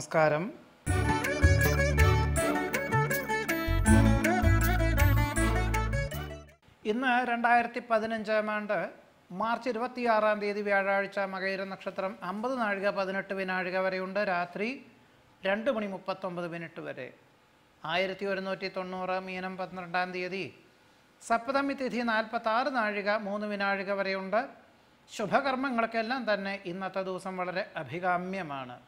നമസ്കാരം ഇന്ന് രണ്ടായിരത്തി പതിനഞ്ചാം ആണ്ട് മാർച്ച് ഇരുപത്തിയാറാം തീയതി വ്യാഴാഴ്ച മകയിര നക്ഷത്രം അമ്പത് നാഴിക പതിനെട്ട് വിനാഴിക വരെയുണ്ട് രാത്രി രണ്ട് മണി മുപ്പത്തൊമ്പത് മിനിറ്റ് വരെ ആയിരത്തി ഒരുന്നൂറ്റി തൊണ്ണൂറ് മീനം പന്ത്രണ്ടാം തീയതി സപ്തമി തിഥി നാൽപ്പത്താറ് നാഴിക മൂന്ന് വിനാഴിക വരെയുണ്ട് ശുഭകർമ്മങ്ങൾക്കെല്ലാം തന്നെ ഇന്നത്തെ ദിവസം വളരെ അഭികാമ്യമാണ്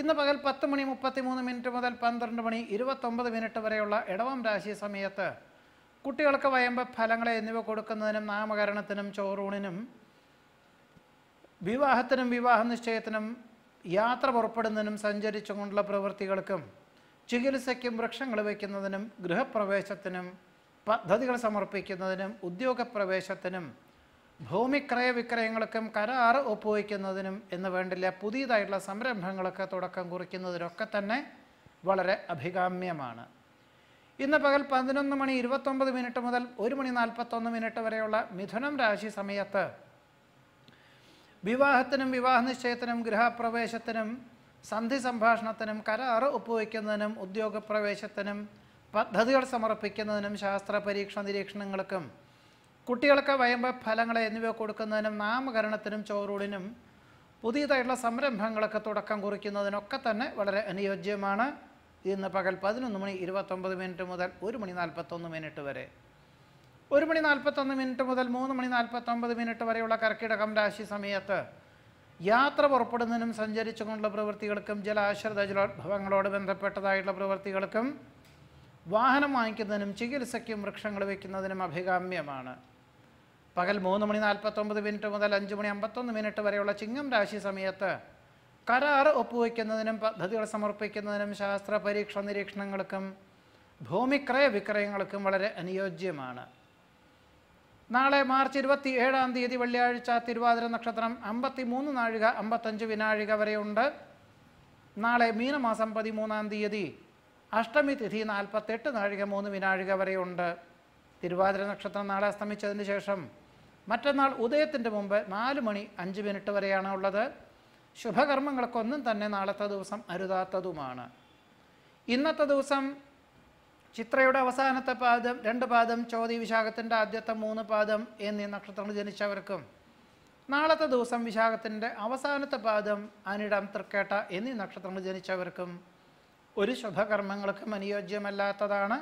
ഇന്ന് പകൽ പത്ത് മണി മൂന്ന് മിനിറ്റ് മുതൽ പന്ത്രണ്ട് മണി ഇരുപത്തൊമ്പത് മിനിറ്റ് വരെയുള്ള ഇടവം രാശി സമയത്ത് കുട്ടികൾക്ക് വയമ്പ ഫലങ്ങളെ എന്നിവ കൊടുക്കുന്നതിനും നാമകരണത്തിനും ചോറൂണിനും വിവാഹത്തിനും വിവാഹ നിശ്ചയത്തിനും യാത്ര പുറപ്പെടുന്നതിനും സഞ്ചരിച്ചുകൊണ്ടുള്ള പ്രവൃത്തികൾക്കും ചികിത്സയ്ക്കും വൃക്ഷങ്ങൾ വയ്ക്കുന്നതിനും ഗൃഹപ്രവേശത്തിനും പദ്ധതികൾ സമർപ്പിക്കുന്നതിനും ഉദ്യോഗപ്രവേശത്തിനും ഭൂമി വിക്രയങ്ങൾക്കും കരാർ ഒപ്പുവയ്ക്കുന്നതിനും എന്ന് വേണ്ടില്ല പുതിയതായിട്ടുള്ള സംരംഭങ്ങളൊക്കെ തുടക്കം കുറിക്കുന്നതിനൊക്കെ തന്നെ വളരെ അഭികാമ്യമാണ് ഇന്ന് പകൽ പതിനൊന്ന് മണി ഇരുപത്തൊമ്പത് മിനിറ്റ് മുതൽ ഒരു മണി നാൽപ്പത്തൊന്ന് മിനിറ്റ് വരെയുള്ള മിഥുനം രാശി സമയത്ത് വിവാഹത്തിനും വിവാഹ നിശ്ചയത്തിനും ഗൃഹപ്രവേശത്തിനും സന്ധി സംഭാഷണത്തിനും കരാർ ഒപ്പുവയ്ക്കുന്നതിനും ഉദ്യോഗപ്രവേശത്തിനും പദ്ധതികൾ സമർപ്പിക്കുന്നതിനും ശാസ്ത്ര പരീക്ഷണ നിരീക്ഷണങ്ങൾക്കും കുട്ടികൾക്ക് വയമ്പ ഫലങ്ങൾ എന്നിവ കൊടുക്കുന്നതിനും നാമകരണത്തിനും ചോറൂടിനും പുതിയതായിട്ടുള്ള സംരംഭങ്ങളൊക്കെ തുടക്കം കുറിക്കുന്നതിനൊക്കെ തന്നെ വളരെ അനുയോജ്യമാണ് ഇന്ന് പകൽ പതിനൊന്ന് മണി ഇരുപത്തൊമ്പത് മിനിറ്റ് മുതൽ ഒരു മണി നാൽപ്പത്തൊന്ന് മിനിറ്റ് വരെ ഒരു മണി നാൽപ്പത്തൊന്ന് മിനിറ്റ് മുതൽ മൂന്ന് മണി നാൽപ്പത്തൊമ്പത് മിനിറ്റ് വരെയുള്ള കർക്കിടകം രാശി സമയത്ത് യാത്ര പുറപ്പെടുന്നതിനും സഞ്ചരിച്ചുകൊണ്ടുള്ള പ്രവൃത്തികൾക്കും ജലാശ്രിത ജലോത്ഭവങ്ങളോട് ബന്ധപ്പെട്ടതായിട്ടുള്ള പ്രവൃത്തികൾക്കും വാഹനം വാങ്ങിക്കുന്നതിനും ചികിത്സയ്ക്കും വൃക്ഷങ്ങൾ വയ്ക്കുന്നതിനും അഭികാമ്യമാണ് പകൽ മൂന്ന് മണി നാൽപ്പത്തൊമ്പത് മിനിറ്റ് മുതൽ അഞ്ച് മണി അമ്പത്തൊന്ന് മിനിറ്റ് വരെയുള്ള ചിങ്ങം രാശി സമയത്ത് കരാർ ഒപ്പുവയ്ക്കുന്നതിനും പദ്ധതികൾ സമർപ്പിക്കുന്നതിനും ശാസ്ത്ര പരീക്ഷ നിരീക്ഷണങ്ങൾക്കും ഭൂമിക്രയ വിക്രയങ്ങൾക്കും വളരെ അനുയോജ്യമാണ് നാളെ മാർച്ച് ഇരുപത്തി ഏഴാം തീയതി വെള്ളിയാഴ്ച തിരുവാതിര നക്ഷത്രം അമ്പത്തി മൂന്ന് നാഴിക അമ്പത്തഞ്ച് വിനാഴിക വരെയുണ്ട് നാളെ മീനമാസം പതിമൂന്നാം തീയതി അഷ്ടമി തിഥി നാൽപ്പത്തെട്ട് നാഴിക മൂന്ന് വിനാഴിക വരെയുണ്ട് തിരുവാതിര നക്ഷത്രം നാളെ അസ്തമിച്ചതിന് ശേഷം മറ്റന്നാൾ ഉദയത്തിൻ്റെ മുമ്പ് നാല് മണി അഞ്ച് മിനിറ്റ് വരെയാണ് ഉള്ളത് ഒന്നും തന്നെ നാളത്തെ ദിവസം അരുതാത്തതുമാണ് ഇന്നത്തെ ദിവസം ചിത്രയുടെ അവസാനത്തെ പാദം രണ്ട് പാദം ചോതി വിശാഖത്തിൻ്റെ ആദ്യത്തെ മൂന്ന് പാദം എന്നീ നക്ഷത്രങ്ങൾ ജനിച്ചവർക്കും നാളത്തെ ദിവസം വിശാഖത്തിൻ്റെ അവസാനത്തെ പാദം അനിടം തൃക്കേട്ട എന്നീ നക്ഷത്രങ്ങൾ ജനിച്ചവർക്കും ഒരു ശുഭകർമ്മങ്ങൾക്കും അനുയോജ്യമല്ലാത്തതാണ്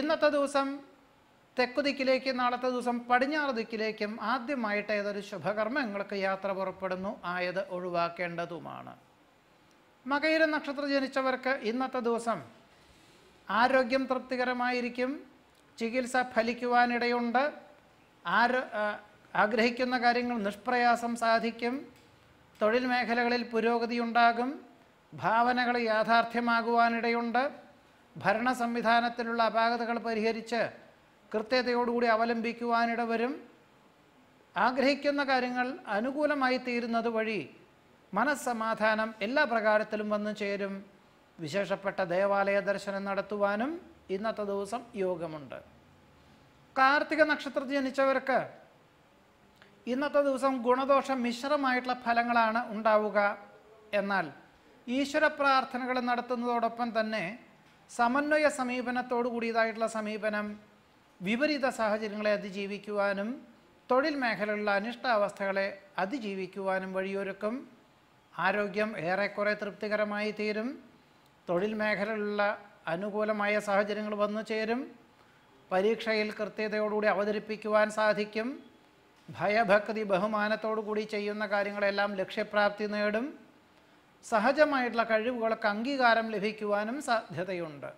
ഇന്നത്തെ ദിവസം തെക്കു ദിക്കിലേക്ക് നാളത്തെ ദിവസം പടിഞ്ഞാറ് ദിക്കിലേക്കും ആദ്യമായിട്ട് ഏതൊരു ശുഭകർമ്മങ്ങൾക്ക് യാത്ര പുറപ്പെടുന്നു ആയത് ഒഴിവാക്കേണ്ടതുമാണ് മകയിര നക്ഷത്രം ജനിച്ചവർക്ക് ഇന്നത്തെ ദിവസം ആരോഗ്യം തൃപ്തികരമായിരിക്കും ചികിത്സ ഫലിക്കുവാനിടയുണ്ട് ആരോ ആഗ്രഹിക്കുന്ന കാര്യങ്ങൾ നിഷ്പ്രയാസം സാധിക്കും തൊഴിൽ മേഖലകളിൽ പുരോഗതി ഉണ്ടാകും ഭാവനകൾ യാഥാർത്ഥ്യമാകുവാനിടയുണ്ട് ഭരണ സംവിധാനത്തിലുള്ള അപാകതകൾ പരിഹരിച്ച് കൃത്യതയോടുകൂടി അവലംബിക്കുവാനിട വരും ആഗ്രഹിക്കുന്ന കാര്യങ്ങൾ അനുകൂലമായി തീരുന്നത് വഴി മനസ്സമാധാനം എല്ലാ പ്രകാരത്തിലും വന്നു ചേരും വിശേഷപ്പെട്ട ദേവാലയ ദർശനം നടത്തുവാനും ഇന്നത്തെ ദിവസം യോഗമുണ്ട് കാർത്തിക നക്ഷത്രത്തിൽ ജനിച്ചവർക്ക് ഇന്നത്തെ ദിവസം ഗുണദോഷ മിശ്രമായിട്ടുള്ള ഫലങ്ങളാണ് ഉണ്ടാവുക എന്നാൽ ഈശ്വര പ്രാർത്ഥനകൾ നടത്തുന്നതോടൊപ്പം തന്നെ സമന്വയ സമീപനത്തോടു കൂടിയതായിട്ടുള്ള സമീപനം വിപരീത സാഹചര്യങ്ങളെ അതിജീവിക്കുവാനും തൊഴിൽ മേഖലകളിലെ അനിഷ്ടാവസ്ഥകളെ അതിജീവിക്കുവാനും വഴിയൊരുക്കും ആരോഗ്യം ഏറെക്കുറെ തൃപ്തികരമായി തീരും തൊഴിൽ മേഖലകളിലുള്ള അനുകൂലമായ സാഹചര്യങ്ങൾ വന്നു ചേരും പരീക്ഷയിൽ കൃത്യതയോടുകൂടി അവതരിപ്പിക്കുവാൻ സാധിക്കും ഭയഭക്തി ബഹുമാനത്തോടുകൂടി ചെയ്യുന്ന കാര്യങ്ങളെല്ലാം ലക്ഷ്യപ്രാപ്തി നേടും സഹജമായിട്ടുള്ള കഴിവുകൾക്ക് അംഗീകാരം ലഭിക്കുവാനും സാധ്യതയുണ്ട്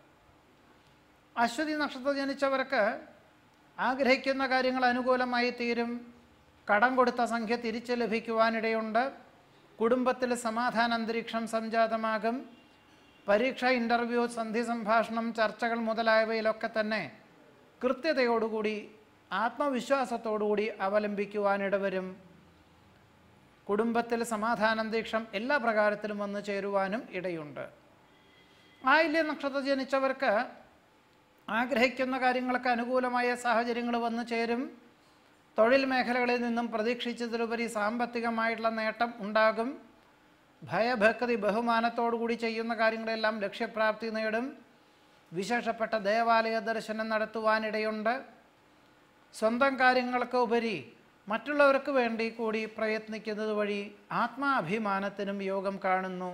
അശ്വതി നക്ഷത്രം ജനിച്ചവർക്ക് ആഗ്രഹിക്കുന്ന കാര്യങ്ങൾ അനുകൂലമായി തീരും കടം കൊടുത്ത സംഖ്യ തിരിച്ച് ലഭിക്കുവാനിടയുണ്ട് കുടുംബത്തിൽ സമാധാന അന്തരീക്ഷം സംജാതമാകും പരീക്ഷ ഇൻ്റർവ്യൂ സന്ധി സംഭാഷണം ചർച്ചകൾ മുതലായവയിലൊക്കെ തന്നെ കൃത്യതയോടുകൂടി ആത്മവിശ്വാസത്തോടുകൂടി അവലംബിക്കുവാനിടവരും കുടുംബത്തിൽ അന്തരീക്ഷം എല്ലാ പ്രകാരത്തിലും വന്നു ചേരുവാനും ഇടയുണ്ട് ആയില്യ നക്ഷത്ര ജനിച്ചവർക്ക് ആഗ്രഹിക്കുന്ന കാര്യങ്ങൾക്ക് അനുകൂലമായ സാഹചര്യങ്ങൾ വന്നു ചേരും തൊഴിൽ മേഖലകളിൽ നിന്നും പ്രതീക്ഷിച്ചതിലുപരി സാമ്പത്തികമായിട്ടുള്ള നേട്ടം ഉണ്ടാകും ഭയഭക്തി ബഹുമാനത്തോടുകൂടി ചെയ്യുന്ന കാര്യങ്ങളെല്ലാം ലക്ഷ്യപ്രാപ്തി നേടും വിശേഷപ്പെട്ട ദേവാലയ ദർശനം നടത്തുവാനിടയുണ്ട് സ്വന്തം കാര്യങ്ങൾക്ക് ഉപരി മറ്റുള്ളവർക്ക് വേണ്ടി കൂടി പ്രയത്നിക്കുന്നത് വഴി ആത്മാഭിമാനത്തിനും യോഗം കാണുന്നു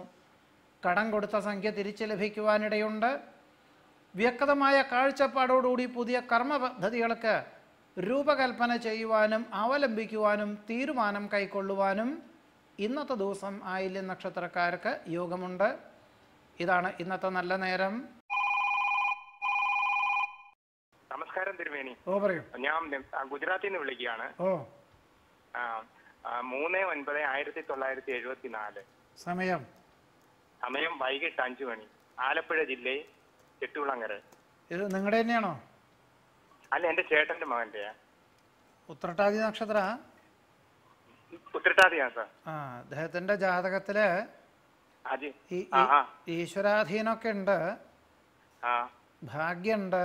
കടം കൊടുത്ത സംഖ്യ തിരിച്ചു ലഭിക്കുവാനിടയുണ്ട് വ്യക്തമായ കാഴ്ചപ്പാടോടുകൂടി പുതിയ കർമ്മ പദ്ധതികൾക്ക് രൂപകൽപ്പന ചെയ്യുവാനും അവലംബിക്കുവാനും തീരുമാനം കൈക്കൊള്ളുവാനും ഇന്നത്തെ ദിവസം ആയില്യ നക്ഷത്രക്കാർക്ക് യോഗമുണ്ട് ഇതാണ് ഇന്നത്തെ നല്ല നേരം നമസ്കാരം തിരുമേനി ഓ പറയൂ ഞാൻ ഗുജറാത്തിൽ നിന്ന് വിളിക്കുകയാണ് ഓ മൂന്ന് ഒൻപത് ആയിരത്തി തൊള്ളായിരത്തി എഴുപത്തി നാല് സമയം സമയം വൈകിട്ട് അഞ്ചു മണി ആലപ്പുഴ ജില്ലയിൽ ഇത് നിങ്ങളുടെ തന്നെയാണോ അല്ല എന്റെ ചേട്ടന്റെ മകന്റെ ഉത്രട്ടാതി നക്ഷത്ര ആ അദ്ദേഹത്തിന്റെ ജാതകത്തില് ഈശ്വരാധീനൊക്കെ ഉണ്ട് ഭാഗ്യണ്ട്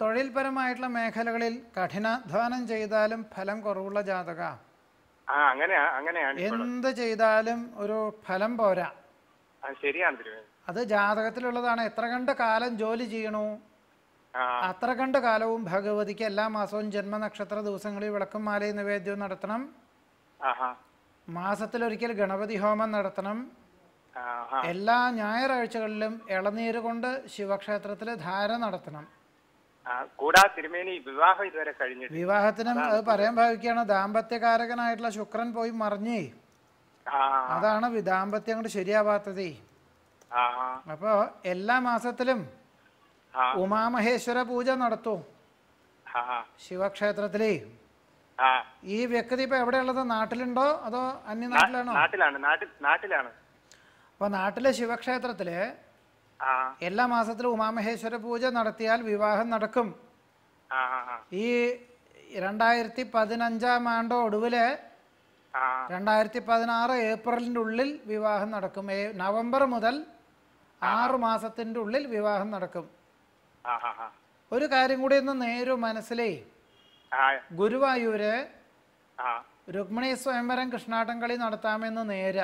തൊഴിൽപരമായിട്ടുള്ള മേഖലകളിൽ കഠിനാധ്വാനം ചെയ്താലും ഫലം കുറവുള്ള ജാതക എന്ത് ചെയ്താലും ഒരു ഫലം പോരാ അത് ജാതകത്തിലുള്ളതാണ് എത്ര കണ്ട കാലം ജോലി ചെയ്യണു അത്ര കണ്ട കാലവും ഭഗവതിക്ക് എല്ലാ മാസവും നക്ഷത്ര ദിവസങ്ങളിൽ വിളക്കും മാലയും നിവേദ്യവും നടത്തണം മാസത്തിലൊരിക്കൽ ഗണപതി ഹോമം നടത്തണം എല്ലാ ഞായറാഴ്ചകളിലും ഇളനീര് കൊണ്ട് ശിവക്ഷേത്രത്തിൽ ധാര നടത്തണം കൂടാതെ തിരുമേനി വിവാഹം വിവാഹത്തിനും അത് പറയാൻ ഭാവിക്കുകയാണ് ദാമ്പത്യകാരകനായിട്ടുള്ള ശുക്രൻ പോയി മറിഞ്ഞേ അതാണ് വിദാമ്പത്യം കൊണ്ട് ശരിയാവാത്തതേ അപ്പോ എല്ലാ മാസത്തിലും ഉമാമഹേശ്വര പൂജ നടത്തൂ ശിവക്ഷേത്രത്തിലേ ഈ വ്യക്തി ഇപ്പൊ എവിടെയുള്ളത് നാട്ടിലുണ്ടോ അതോ അന്യനാട്ടിലാണോ നാട്ടിലാണ് അപ്പൊ നാട്ടിലെ ശിവക്ഷേത്രത്തില് എല്ലാ മാസത്തിലും ഉമാമഹേശ്വര പൂജ നടത്തിയാൽ വിവാഹം നടക്കും ഈ രണ്ടായിരത്തി പതിനഞ്ചാം ആണ്ടോ ഒടുവില് രണ്ടായിരത്തി പതിനാറ് ഏപ്രിലിൻ്റെ ഉള്ളിൽ വിവാഹം നടക്കും നവംബർ മുതൽ ആറു മാസത്തിൻ്റെ ഉള്ളിൽ വിവാഹം നടക്കും ഒരു കാര്യം കൂടി ഒന്ന് നേരു മനസ്സിലേ ഗുരുവായൂര് രുക്മിണി സ്വയംവരം കളി നടത്താമെന്ന് നേര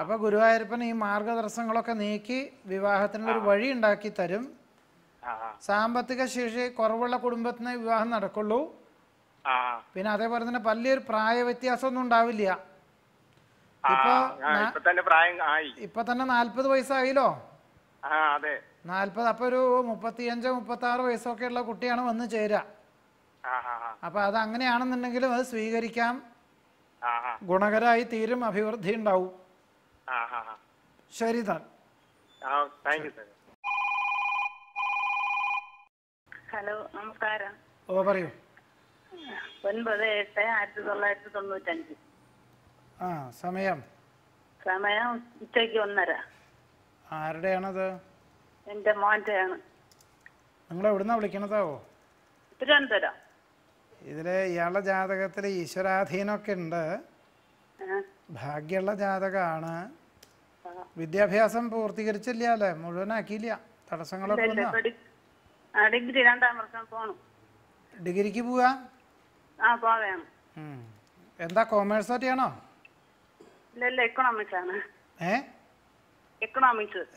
അപ്പൊ ഗുരുവായൂരപ്പൻ ഈ മാർഗദർശനങ്ങളൊക്കെ നീക്കി വിവാഹത്തിന് ഒരു വഴി ഉണ്ടാക്കി തരും സാമ്പത്തിക ശേഷി കുറവുള്ള കുടുംബത്തിനെ വിവാഹം നടക്കുള്ളൂ പിന്നെ അതേപോലെ തന്നെ വലിയൊരു പ്രായ വ്യത്യാസമൊന്നും ഉണ്ടാവില്ല ഇപ്പൊ തന്നെ നാല്പത് വയസ്സായില്ലോ നാല്പത് അപ്പൊ ഒരു മുപ്പത്തിയഞ്ച് മുപ്പത്തി ആറ് വയസ്സൊക്കെ ഉള്ള കുട്ടിയാണ് വന്ന് ചേരാ അപ്പൊ അത് അങ്ങനെയാണെന്നുണ്ടെങ്കിലും അത് സ്വീകരിക്കാം ഗുണകരായി തീരും അഭിവൃദ്ധി ഉണ്ടാവും ശരി താൻ ഹലോ നമസ്കാരം ഓ പറയൂ ഒൻപത് എട്ട് ആയിരത്തി തൊള്ളായിരത്തി തൊണ്ണൂറ്റഞ്ച് ആ സമയം സമയം ഉച്ചയ്ക്ക് ഒന്നര ആരുടെയാണത് എന്റെ മോന്റെയാണ് നിങ്ങൾ എവിടുന്നാ വിളിക്കണതാവോ തിരുവനന്തപുരം ഇതില് ഇയാളുടെ ജാതകത്തിൽ ഈശ്വരാധീനമൊക്കെ ഉണ്ട് ഭാഗ്യമുള്ള ജാതകമാണ് വിദ്യാഭ്യാസം പൂർത്തീകരിച്ചില്ല അല്ലേ മുഴുവനാക്കിയില്ല തടസ്സങ്ങളൊക്കെ ഡിഗ്രി രണ്ടാം വർഷം പോകണം ഡിഗ്രിക്ക് പോവാ എന്താ കോമേഴ്സ് പറ്റിയാണോ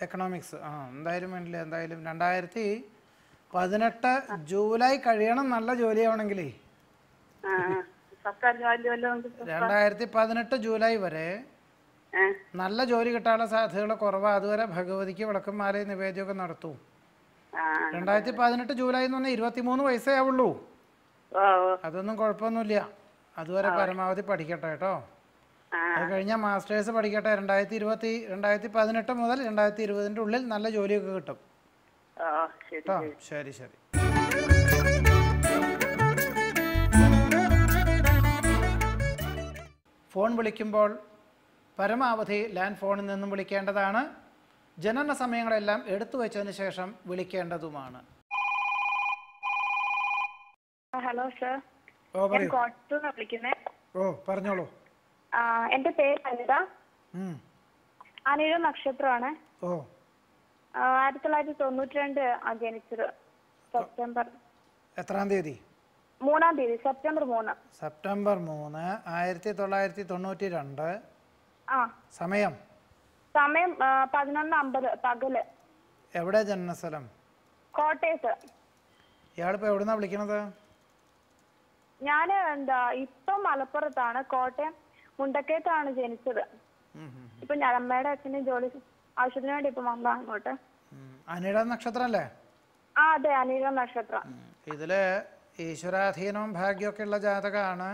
എക്കണോമിക്സ് ആ എന്തായാലും വേണ്ടില്ല എന്തായാലും രണ്ടായിരത്തി പതിനെട്ട് ജൂലൈ കഴിയണം നല്ല ജോലിയാവണമെങ്കിലേ രണ്ടായിരത്തി പതിനെട്ട് ജൂലൈ വരെ നല്ല ജോലി കിട്ടാനുള്ള സാധ്യതകൾ കുറവാ അതുവരെ ഭഗവതിക്ക് വിളക്കുമാല നിവേദ്യമൊക്കെ നടത്തും രണ്ടായിരത്തി പതിനെട്ട് ജൂലൈ എന്ന് പറഞ്ഞാൽ ഇരുപത്തിമൂന്ന് വയസ്സേ ആവുള്ളൂ അതൊന്നും കുഴപ്പമൊന്നുമില്ല അതുവരെ പരമാവധി പഠിക്കട്ടെ കേട്ടോ അത് കഴിഞ്ഞാൽ മാസ്റ്റേഴ്സ് പഠിക്കട്ടെ രണ്ടായിരത്തി ഇരുപത്തി രണ്ടായിരത്തി പതിനെട്ട് മുതൽ രണ്ടായിരത്തി ഇരുപതിന്റെ ഉള്ളിൽ നല്ല ജോലിയൊക്കെ കിട്ടും കേട്ടോ ശരി ശരി ഫോൺ വിളിക്കുമ്പോൾ പരമാവധി ലാൻഡ് ഫോണിൽ നിന്നും വിളിക്കേണ്ടതാണ് ജനന സമയങ്ങളെല്ലാം എടുത്തു വെച്ചതിന് ശേഷം വിളിക്കേണ്ടതുമാണ് ഹലോ സർ ഓ പറഞ്ഞോളൂ എന്റെ പേര് അനിത അനിഴ നക്ഷത്രമാണ് ഓ ആയിരത്തി തൊള്ളായിരത്തി തൊണ്ണൂറ്റി രണ്ട് ജനിച്ചത് സെപ്റ്റംബർ എത്രാം തീയതി മൂന്നാം തീയതി സെപ്റ്റംബർ മൂന്ന് സെപ്റ്റംബർ മൂന്ന് ആയിരത്തി തൊള്ളായിരത്തി തൊണ്ണൂറ്റി രണ്ട് സമയം സമയം പതിനൊന്ന് അമ്പത് പകല് എവിടെ ജനനസ്ഥലം കോട്ടയത്ത് ഇയാളിപ്പോ എവിടെന്നാ വിളിക്കണത് ഞാൻ എന്താ ഇപ്പം മലപ്പുറത്താണ് കോട്ടയം മുണ്ടക്കയത്താണ് ജനിച്ചത് ഇപ്പൊ ഞാൻ അമ്മയുടെ അച്ഛനെ ജോലി ആവശ്യത്തിന് വേണ്ടി ഇപ്പൊ വന്നാ അങ്ങോട്ട് അനിഴ നക്ഷത്രം അല്ലേ ആ അതെ അനിഴ നക്ഷത്രം ഇതില് ഈശ്വരാധീനവും ഭാഗ്യമൊക്കെ ഉള്ള ജാതകമാണ്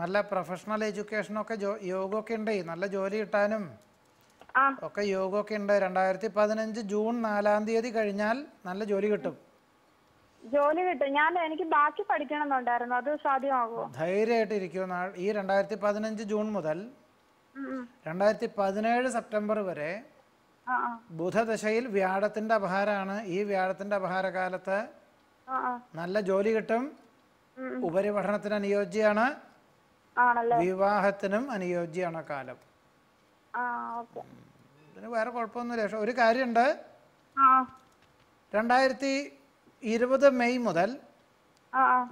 നല്ല പ്രൊഫഷണൽ എഡ്യൂക്കേഷൻ ഒക്കെ യോഗമൊക്കെ ഉണ്ട് നല്ല ജോലി കിട്ടാനും ഒക്കെ യോഗമൊക്കെ ഉണ്ട് രണ്ടായിരത്തി പതിനഞ്ച് ജൂൺ നാലാം തീയതി കഴിഞ്ഞാൽ നല്ല ജോലി കിട്ടും ജോലി കിട്ടും ഞാൻ എനിക്ക് ബാക്കി പഠിക്കണമെന്നുണ്ടായിരുന്നു അത് സാധ്യമാകുമോ ധൈര്യമായിട്ട് ഇരിക്കുമെന്ന ഈ രണ്ടായിരത്തി പതിനഞ്ച് ജൂൺ മുതൽ രണ്ടായിരത്തി പതിനേഴ് സെപ്റ്റംബർ വരെ ബുധദശയിൽ വ്യാഴത്തിന്റെ അപഹാരമാണ് ഈ വ്യാഴത്തിന്റെ അപഹാരകാലത്ത് നല്ല ജോലി കിട്ടും ഉപരിപഠനത്തിന് അനുയോജ്യമാണ് വിവാഹത്തിനും അനുയോജ്യമാണ് കാലം ഇതിന് വേറെ കുഴപ്പമൊന്നുമില്ല പക്ഷെ ഒരു കാര്യമുണ്ട് രണ്ടായിരത്തി ഇരുപത് മെയ് മുതൽ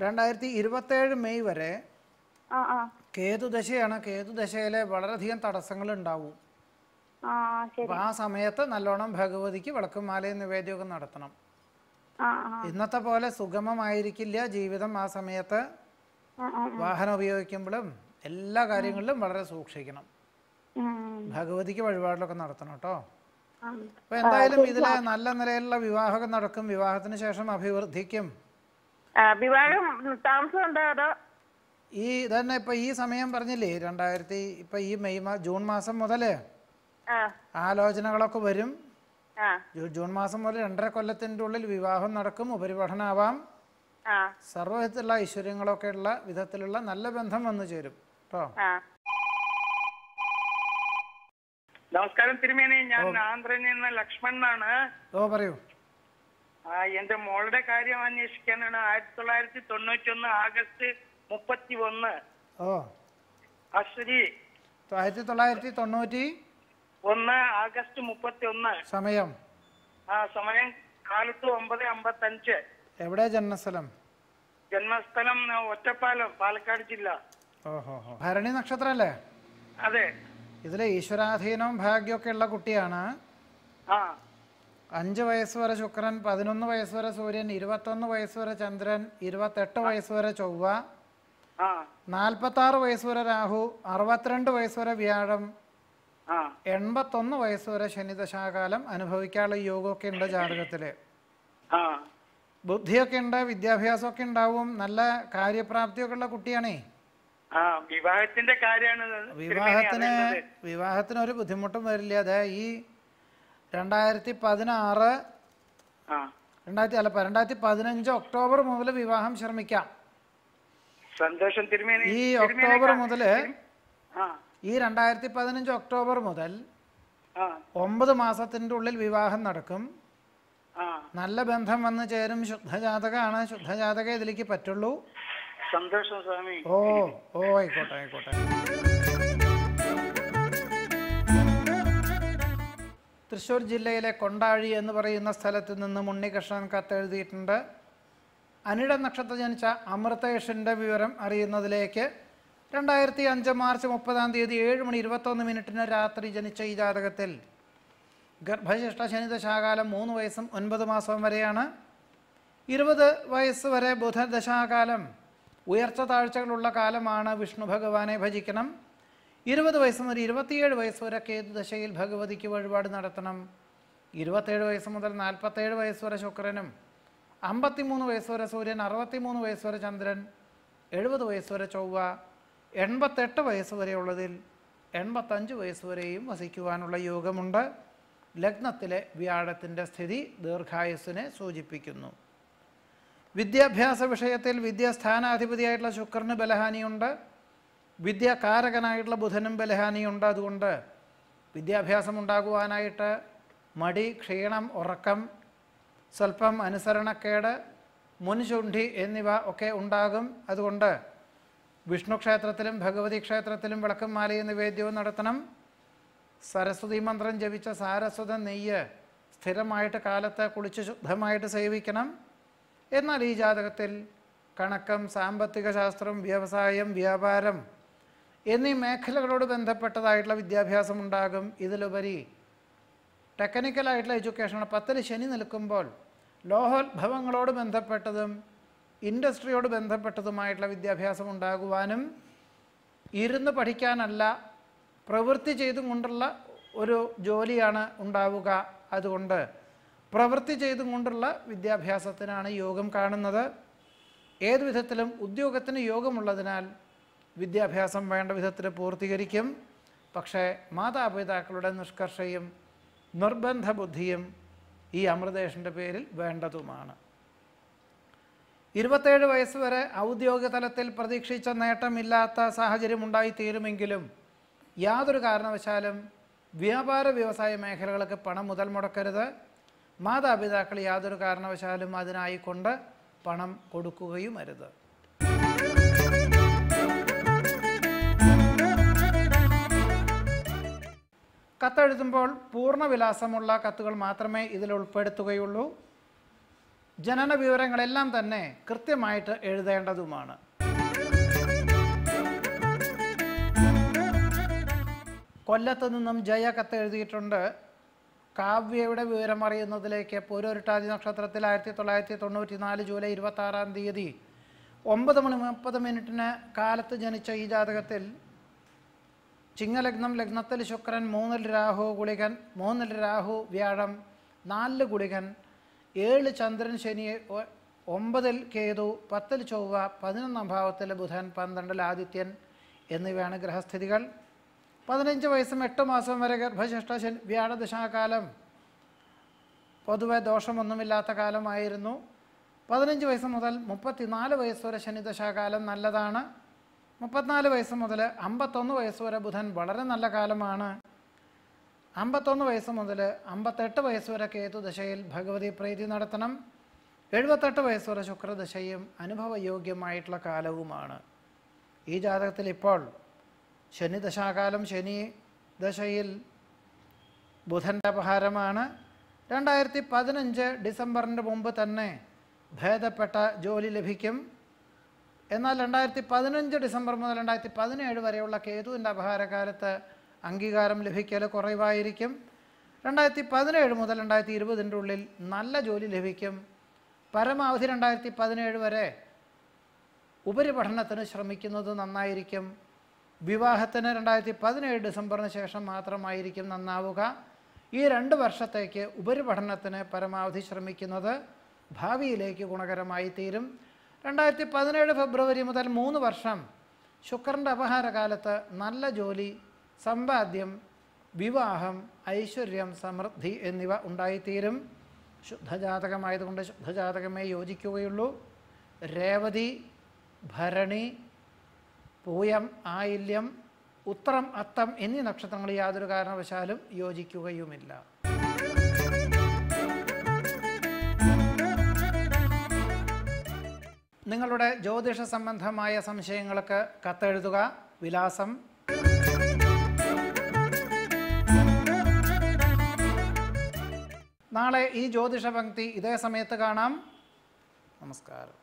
രണ്ടായിരത്തി ഇരുപത്തേഴ് മെയ് വരെ കേതുദശയാണ് കേതുദശയിലെ വളരെയധികം തടസ്സങ്ങൾ ഉണ്ടാവും അപ്പൊ ആ സമയത്ത് നല്ലോണം ഭഗവതിക്ക് വിളക്കും മാലയും നിവേദ്യമൊക്കെ നടത്തണം ഇന്നത്തെ പോലെ സുഗമമായിരിക്കില്ല ജീവിതം ആ സമയത്ത് വാഹനം ഉപയോഗിക്കുമ്പോഴും എല്ലാ കാര്യങ്ങളിലും വളരെ സൂക്ഷിക്കണം ഭഗവതിക്ക് വഴിപാടിലൊക്കെ നടത്തണം കേട്ടോ അപ്പൊ എന്തായാലും ഇതിലെ നല്ല നിലയിലുള്ള വിവാഹം നടക്കും വിവാഹത്തിന് ശേഷം അഭിവൃദ്ധിക്കും വിവാഹം താമസം ഉണ്ടോ ഈ തന്നെ ഇപ്പൊ ഈ സമയം പറഞ്ഞില്ലേ രണ്ടായിരത്തി ഇപ്പൊ ഈ മെയ് ജൂൺ മാസം മുതല് ആലോചനകളൊക്കെ വരും ജൂൺ മാസം മുതൽ രണ്ടര കൊല്ലത്തിന്റെ ഉള്ളിൽ വിവാഹം നടക്കും ഉപരിപഠനമാവാം സർവ്വവിധത്തിലുള്ള ഐശ്വര്യങ്ങളൊക്കെ ഉള്ള വിധത്തിലുള്ള നല്ല ബന്ധം വന്നു ചേരും കേട്ടോ നമസ്കാരം തിരുമേനി ഞാൻ ആന്ധ്രയിൽ നിന്ന് ലക്ഷ്മൺ എന്നാണ് പറയൂ എന്റെ മോളുടെ കാര്യം അന്വേഷിക്കാനാണ് ആയിരത്തി തൊള്ളായിരത്തി തൊണ്ണൂറ്റി ഒന്ന് ആഗസ്റ്റ് മുപ്പത്തി ഒന്ന് അശ്വതി ആയിരത്തി തൊള്ളായിരത്തി തൊണ്ണൂറ്റി ഒന്ന് ആഗസ്റ്റ് മുപ്പത്തി ഒന്ന് സമയം ആ സമയം കാലത്ത് ഒമ്പത് അമ്പത്തി അഞ്ച് എവിടെ ജന്മസ്ഥലം ജന്മസ്ഥലം ഒറ്റപ്പാലം പാലക്കാട് ജില്ല ഓഹോ ഭരണി നക്ഷത്രം അല്ലേ അതെ ഇതിലെ ഈശ്വരാധീനവും ഭാഗ്യമൊക്കെ ഉള്ള കുട്ടിയാണ് അഞ്ച് വയസ്സ് വരെ ശുക്രൻ പതിനൊന്ന് വയസ്സ് വരെ സൂര്യൻ ഇരുപത്തൊന്ന് വയസ്സ് വരെ ചന്ദ്രൻ ഇരുപത്തെട്ട് വയസ്സ് വരെ ചൊവ്വ നാൽപ്പത്തി ആറ് വയസ്സ് വരെ രാഹു അറുപത്തിരണ്ട് വയസ്സ് വരെ വ്യാഴം എൺപത്തൊന്ന് വയസ്സ് വരെ ശനിദശാകാലം അനുഭവിക്കാനുള്ള യോഗമൊക്കെ ഉണ്ട് ജാതകത്തില് ബുദ്ധിയൊക്കെ ഉണ്ട് വിദ്യാഭ്യാസമൊക്കെ ഉണ്ടാവും നല്ല കാര്യപ്രാപ്തിയൊക്കെ ഉള്ള കുട്ടിയാണേ വിവാഹത്തിന്റെ വിവാഹത്തിന് വിവാഹത്തിന് ഒരു ബുദ്ധിമുട്ടും വരില്ല അതെ ഈ രണ്ടായിരത്തി പതിനാറ് രണ്ടായിരത്തി അല്ല രണ്ടായിരത്തി പതിനഞ്ച് ഒക്ടോബർ മുതൽ വിവാഹം ശ്രമിക്കാം സന്തോഷം ഈ ഒക്ടോബർ മുതൽ ഈ രണ്ടായിരത്തി പതിനഞ്ച് ഒക്ടോബർ മുതൽ ഒമ്പത് മാസത്തിന്റെ ഉള്ളിൽ വിവാഹം നടക്കും നല്ല ബന്ധം വന്നു ചേരും ശുദ്ധജാതകമാണ് ശുദ്ധജാതക ഇതിലേക്ക് പറ്റുള്ളൂ സന്തോഷം സ്വാമി ഓ ഓ ആയിക്കോട്ടെ ആയിക്കോട്ടെ തൃശ്ശൂർ ജില്ലയിലെ കൊണ്ടാഴി എന്ന് പറയുന്ന സ്ഥലത്ത് നിന്നും ഉണ്ണികൃഷ്ണൻ കത്തെഴുതിയിട്ടുണ്ട് അനിട നക്ഷത്രം ജനിച്ച അമൃതേഷിൻ്റെ വിവരം അറിയുന്നതിലേക്ക് രണ്ടായിരത്തി അഞ്ച് മാർച്ച് മുപ്പതാം തീയതി ഏഴ് മണി ഇരുപത്തൊന്ന് മിനിറ്റിന് രാത്രി ജനിച്ച ഈ ജാതകത്തിൽ ഗർഭശിഷ്ട ശനിദശാകാലം മൂന്ന് വയസ്സും ഒൻപത് മാസവും വരെയാണ് ഇരുപത് വയസ്സ് വരെ ബുധദശാകാലം ഉയർച്ച താഴ്ചകളുള്ള കാലമാണ് വിഷ്ണു ഭഗവാനെ ഭജിക്കണം ഇരുപത് വയസ്സ് മുതൽ ഇരുപത്തിയേഴ് വയസ്സ് വരെ കേതു ദശയിൽ ഭഗവതിക്ക് വഴിപാട് നടത്തണം ഇരുപത്തേഴ് വയസ്സ് മുതൽ നാൽപ്പത്തേഴ് വയസ്സ് വരെ ശുക്രനും അമ്പത്തിമൂന്ന് വയസ്സ് വരെ സൂര്യൻ അറുപത്തിമൂന്ന് വയസ്സ് വരെ ചന്ദ്രൻ എഴുപത് വയസ്സ് വരെ ചൊവ്വ എൺപത്തെട്ട് വയസ്സ് വരെയുള്ളതിൽ എൺപത്തഞ്ച് വയസ്സ് വരെയും വസിക്കുവാനുള്ള യോഗമുണ്ട് ലഗ്നത്തിലെ വ്യാഴത്തിൻ്റെ സ്ഥിതി ദീർഘായുസ്സിനെ സൂചിപ്പിക്കുന്നു വിദ്യാഭ്യാസ വിഷയത്തിൽ വിദ്യാസ്ഥാനാധിപതിയായിട്ടുള്ള ശുക്രന് ബലഹാനിയുണ്ട് വിദ്യാകാരകനായിട്ടുള്ള ബുധനും ബലഹാനിയുണ്ട് അതുകൊണ്ട് വിദ്യാഭ്യാസം ഉണ്ടാകുവാനായിട്ട് മടി ക്ഷീണം ഉറക്കം സ്വല്പം അനുസരണക്കേട് മുൻചുണ്ടി എന്നിവ ഒക്കെ ഉണ്ടാകും അതുകൊണ്ട് വിഷ്ണു ക്ഷേത്രത്തിലും ഭഗവതി ക്ഷേത്രത്തിലും വിളക്കും മാലയും നിവേദ്യവും നടത്തണം സരസ്വതി മന്ത്രം ജപിച്ച സാരസ്വത നെയ്യ് സ്ഥിരമായിട്ട് കാലത്ത് കുളിച്ച് ശുദ്ധമായിട്ട് സേവിക്കണം എന്നാൽ ഈ ജാതകത്തിൽ കണക്കം സാമ്പത്തിക ശാസ്ത്രം വ്യവസായം വ്യാപാരം എന്നീ മേഖലകളോട് ബന്ധപ്പെട്ടതായിട്ടുള്ള വിദ്യാഭ്യാസം ഉണ്ടാകും ഇതിലുപരി ടെക്നിക്കലായിട്ടുള്ള എഡ്യൂക്കേഷൻ പത്തിൽ ശനി നിൽക്കുമ്പോൾ ലോഹോത്ഭവങ്ങളോട് ബന്ധപ്പെട്ടതും ഇൻഡസ്ട്രിയോട് ബന്ധപ്പെട്ടതുമായിട്ടുള്ള വിദ്യാഭ്യാസം ഉണ്ടാകുവാനും ഇരുന്ന് പഠിക്കാനല്ല പ്രവൃത്തി ചെയ്തും കൊണ്ടുള്ള ഒരു ജോലിയാണ് ഉണ്ടാവുക അതുകൊണ്ട് പ്രവൃത്തി ചെയ്തുകൊണ്ടുള്ള വിദ്യാഭ്യാസത്തിനാണ് യോഗം കാണുന്നത് ഏതു വിധത്തിലും ഉദ്യോഗത്തിന് യോഗമുള്ളതിനാൽ വിദ്യാഭ്യാസം വേണ്ട വിധത്തിൽ പൂർത്തീകരിക്കും പക്ഷേ മാതാപിതാക്കളുടെ നിഷ്കർഷയും നിർബന്ധ ബുദ്ധിയും ഈ അമൃതേഷിൻ്റെ പേരിൽ വേണ്ടതുമാണ് ഇരുപത്തേഴ് വയസ്സ് വരെ ഔദ്യോഗിക തലത്തിൽ പ്രതീക്ഷിച്ച നേട്ടമില്ലാത്ത സാഹചര്യം ഉണ്ടായിത്തീരുമെങ്കിലും യാതൊരു കാരണവശാലും വ്യാപാര വ്യവസായ മേഖലകൾക്ക് പണം മുതൽ മുടക്കരുത് മാതാപിതാക്കൾ യാതൊരു കാരണവശാലും അതിനായിക്കൊണ്ട് പണം കൊടുക്കുകയും അരുത് കത്തെഴുതുമ്പോൾ പൂർണ്ണവിലാസമുള്ള കത്തുകൾ മാത്രമേ ഇതിൽ ഉൾപ്പെടുത്തുകയുള്ളൂ ജനന വിവരങ്ങളെല്ലാം തന്നെ കൃത്യമായിട്ട് എഴുതേണ്ടതുമാണ് കൊല്ലത്തു നിന്നും ജയ കത്ത് എഴുതിയിട്ടുണ്ട് കാവ്യയുടെ വിവരം അറിയുന്നതിലേക്ക് പൂരൊരുട്ടാതി നക്ഷത്രത്തിൽ ആയിരത്തി തൊള്ളായിരത്തി തൊണ്ണൂറ്റി നാല് ജൂലൈ ഇരുപത്തി ആറാം തീയതി ഒമ്പത് മണി മുപ്പത് മിനിറ്റിന് കാലത്ത് ജനിച്ച ഈ ജാതകത്തിൽ ചിങ്ങലഗ്നം ലഗ്നത്തിൽ ശുക്രൻ മൂന്നിൽ രാഹു ഗുളികൻ മൂന്നിൽ രാഹു വ്യാഴം നാലിൽ ഗുളികൻ ഏഴ് ചന്ദ്രൻ ശനി ഒമ്പതിൽ കേതു പത്തിൽ ചൊവ്വ പതിനൊന്നാം ഭാവത്തിൽ ബുധൻ പന്ത്രണ്ടിൽ ആദിത്യൻ എന്നിവയാണ് ഗ്രഹസ്ഥിതികൾ പതിനഞ്ച് വയസ്സും എട്ട് മാസം വരെ ഗർഭശിഷ്ട വ്യാഴദശാകാലം പൊതുവെ ദോഷമൊന്നുമില്ലാത്ത കാലമായിരുന്നു പതിനഞ്ച് വയസ്സ് മുതൽ മുപ്പത്തിനാല് വയസ്സ് വരെ ശനിദശാകാലം നല്ലതാണ് മുപ്പത്തിനാല് വയസ്സ് മുതൽ അമ്പത്തൊന്ന് വയസ്സ് വരെ ബുധൻ വളരെ നല്ല കാലമാണ് അമ്പത്തൊന്ന് വയസ്സ് മുതൽ അമ്പത്തെട്ട് വയസ്സ് വരെ കേതുദശയിൽ ഭഗവതി പ്രീതി നടത്തണം എഴുപത്തെട്ട് വയസ്സ് വരെ ശുക്രദശയും അനുഭവയോഗ്യമായിട്ടുള്ള കാലവുമാണ് ഈ ജാതകത്തിൽ ഇപ്പോൾ ശനി ദശാകാലം ശനി ദശയിൽ ബുധൻ്റെ അപഹാരമാണ് രണ്ടായിരത്തി പതിനഞ്ച് ഡിസംബറിൻ്റെ മുമ്പ് തന്നെ ഭേദപ്പെട്ട ജോലി ലഭിക്കും എന്നാൽ രണ്ടായിരത്തി പതിനഞ്ച് ഡിസംബർ മുതൽ രണ്ടായിരത്തി പതിനേഴ് വരെയുള്ള കേതുവിൻ്റെ അപഹാരകാലത്ത് അംഗീകാരം ലഭിക്കൽ കുറവായിരിക്കും രണ്ടായിരത്തി പതിനേഴ് മുതൽ രണ്ടായിരത്തി ഇരുപതിൻ്റെ ഉള്ളിൽ നല്ല ജോലി ലഭിക്കും പരമാവധി രണ്ടായിരത്തി പതിനേഴ് വരെ ഉപരിപഠനത്തിന് ശ്രമിക്കുന്നത് നന്നായിരിക്കും വിവാഹത്തിന് രണ്ടായിരത്തി പതിനേഴ് ഡിസംബറിന് ശേഷം മാത്രമായിരിക്കും നന്നാവുക ഈ രണ്ട് വർഷത്തേക്ക് ഉപരിപഠനത്തിന് പരമാവധി ശ്രമിക്കുന്നത് ഭാവിയിലേക്ക് ഗുണകരമായി തീരും രണ്ടായിരത്തി പതിനേഴ് ഫെബ്രുവരി മുതൽ മൂന്ന് വർഷം ശുക്രൻ്റെ അപഹാരകാലത്ത് നല്ല ജോലി സമ്പാദ്യം വിവാഹം ഐശ്വര്യം സമൃദ്ധി എന്നിവ ഉണ്ടായിത്തീരും ശുദ്ധജാതകമായതുകൊണ്ട് ശുദ്ധജാതകമേ യോജിക്കുകയുള്ളൂ രേവതി ഭരണി പൂയം ആയില്യം ഉത്തരം അത്തം എന്നീ നക്ഷത്രങ്ങൾ യാതൊരു കാരണവശാലും യോജിക്കുകയുമില്ല നിങ്ങളുടെ ജ്യോതിഷ സംബന്ധമായ സംശയങ്ങൾക്ക് കത്തെഴുതുക വിലാസം നാളെ ഈ ജ്യോതിഷ പങ്ക്തി ഇതേ സമയത്ത് കാണാം നമസ്കാരം